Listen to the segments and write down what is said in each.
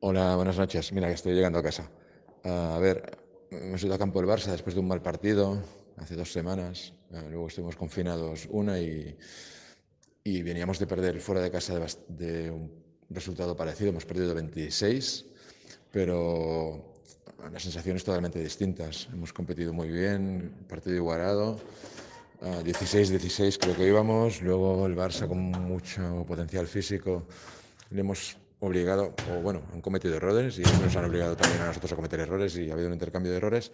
Hola, buenas noches. Mira que estoy llegando a casa. A ver, he subido a campo el Barça después de un mal partido, hace dos semanas. Eh, luego estuvimos confinados una y, y veníamos de perder fuera de casa de, un resultado parecido. Hemos perdido 26, pero las sensaciones totalmente distintas. Hemos competido muy bien, partido igualado. 16-16 ah, creo que íbamos. Luego el Barça con mucho potencial físico. Le hemos obligado, o bueno, han cometido errores y nos han obligado también a nosotros a cometer errores y ha habido un intercambio de errores,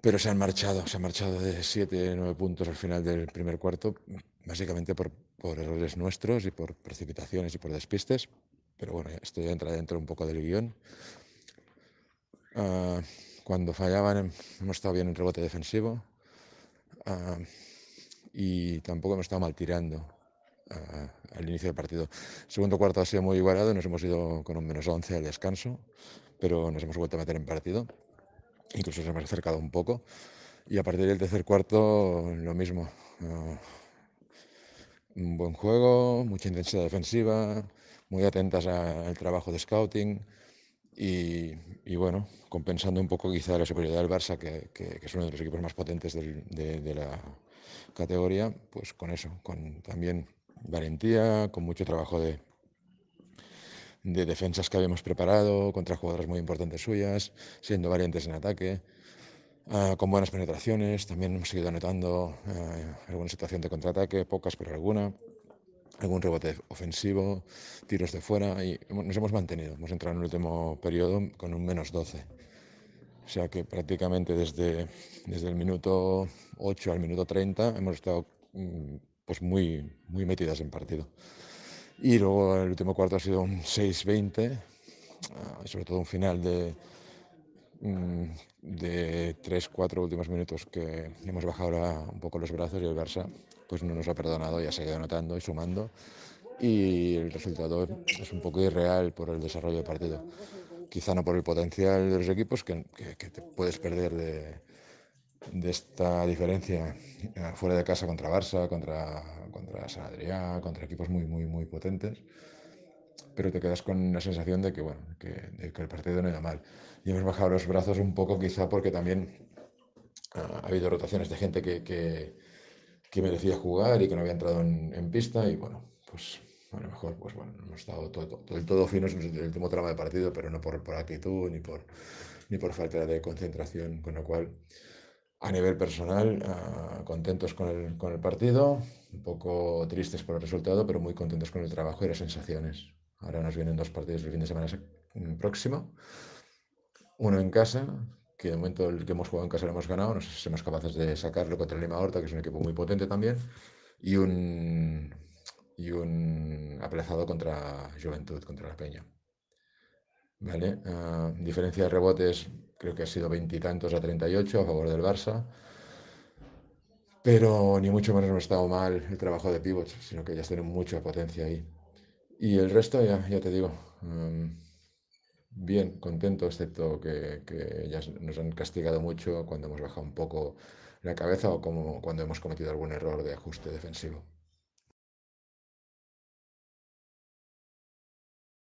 pero se han marchado, se han marchado de 7, 9 puntos al final del primer cuarto, básicamente por, errores nuestros y por precipitaciones y por despistes, pero bueno, esto ya entra dentro un poco del guión. Ah, cuando fallaban hemos estado bien en rebote defensivo ah, y tampoco hemos estado mal tirando. Ah, al inicio del partido. El segundo cuarto ha sido muy igualado, nos hemos ido con un menos 11 al descanso, pero nos hemos vuelto a meter en partido. Incluso nos hemos acercado un poco. Y a partir del tercer cuarto, lo mismo. Eh, un buen juego, mucha intensidad defensiva, muy atentas al trabajo de scouting. Y, bueno, compensando un poco quizá la superioridad del Barça, que, es uno de los equipos más potentes de, de, la categoría, pues con eso, con también valentía, con mucho trabajo de, defensas que habíamos preparado contra jugadoras muy importantes suyas, siendo valientes en ataque, ah, con buenas penetraciones. También hemos seguido anotando ah, alguna situación de contraataque, pocas pero alguna, algún rebote ofensivo, tiros de fuera y nos hemos mantenido. Hemos entrado en el último periodo con un menos 12. O sea que prácticamente desde, desde el minuto 8 al minuto 30 hemos estado mm, pues muy, muy metidas en partido. Y luego el último cuarto ha sido un 6-20, ah, sobre todo un final de, mm, de 3-4 últimos minutos que hemos bajado un poco los brazos y el Barça pues no nos ha perdonado, y ha seguido anotando y sumando y el resultado es un poco irreal por el desarrollo del partido. Quizá no por el potencial de los equipos que te puedes perder de, de esta diferencia eh, fuera de casa contra Barça, contra, contra San Adrià, contra equipos muy, muy, muy potentes, pero te quedas con la sensación de que, bueno, que, el partido no iba mal. Y hemos bajado los brazos un poco quizá porque también ah, ha habido rotaciones de gente que, que, que, merecía jugar y que no había entrado en, pista y, bueno, pues a lo mejor pues bueno, hemos estado todo, todo, finos en el último tramo de partido, pero no por, por actitud ni por, ni por falta de concentración, con lo cual a nivel personal, ah, contentos con el, partido, un poco tristes por el resultado, pero muy contentos con el trabajo y las sensaciones. Ahora nos vienen dos partidos el fin de semana próximo, uno en casa, que de momento el que hemos jugado en casa lo hemos ganado, no sé si somos capaces de sacarlo contra el Lima Horta, que es un equipo muy potente también, y un, y un aplazado contra Juventud, contra la Peña. ¿Vale? Ah, diferencia de rebotes creo que ha sido veintitantos a 38 a favor del Barça. Pero ni mucho menos no ha estado mal el trabajo de pivots, sino que ya tienen mucha potencia ahí. Y el resto, ya, te digo, em, bien, contento, excepto que, que ellas nos han castigado mucho cuando hemos bajado un poco la cabeza o como cuando hemos cometido algún error de ajuste defensivo.